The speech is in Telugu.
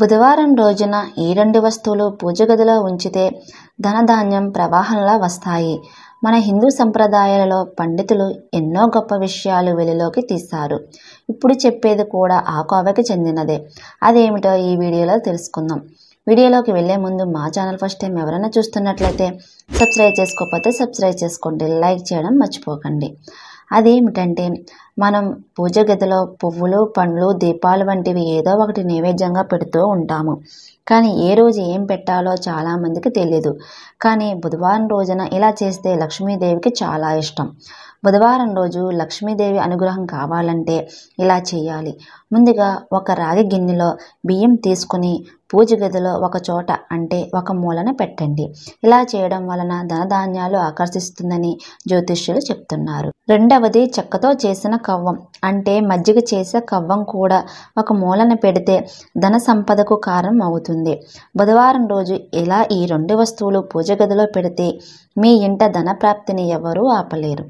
బుధవారం రోజున ఈ రెండు వస్తువులు పూజ గదిలో ఉంచితే ధనధాన్యం ప్రవాహంలా వస్తాయి మన హిందూ సంప్రదాయాలలో పండితులు ఎన్నో గొప్ప విషయాలు వెలిలోకి తీస్తారు ఇప్పుడు చెప్పేది కూడా ఆ కోవకి చెందినదే అదేమిటో ఈ వీడియోలో తెలుసుకుందాం వీడియోలోకి వెళ్లే ముందు మా ఛానల్ ఫస్ట్ టైం ఎవరైనా చూస్తున్నట్లయితే సబ్స్క్రైబ్ చేసుకోకపోతే సబ్స్క్రైబ్ చేసుకోండి లైక్ చేయడం మర్చిపోకండి అదేమిటంటే మనం పూజ గదిలో పువ్వులు పండ్లు దీపాలు వంటివి ఏదో ఒకటి నైవేద్యంగా పెడుతూ ఉంటాము కానీ ఏ రోజు ఏం పెట్టాలో చాలామందికి తెలియదు కానీ బుధవారం రోజున ఇలా చేస్తే లక్ష్మీదేవికి చాలా ఇష్టం బుధవారం రోజు లక్ష్మీదేవి అనుగ్రహం కావాలంటే ఇలా చేయాలి ముందుగా ఒక రాగి గిన్నెలో బియ్యం తీసుకుని పూజ గదిలో ఒక చోట అంటే ఒక మూలన పెట్టండి ఇలా చేయడం వలన ధనధాన్యాలు ఆకర్షిస్తుందని జ్యోతిష్యులు చెప్తున్నారు రెండవది చెక్కతో చేసిన కవ్వం అంటే మజ్జిగ చేసే కవ్వం కూడా ఒక మూలన పెడితే ధన సంపదకు కారణం అవుతుంది బుధవారం రోజు ఇలా ఈ రెండు వస్తువులు పూజ గదిలో పెడితే మీ ఇంట ధనప్రాప్తిని ఎవరూ ఆపలేరు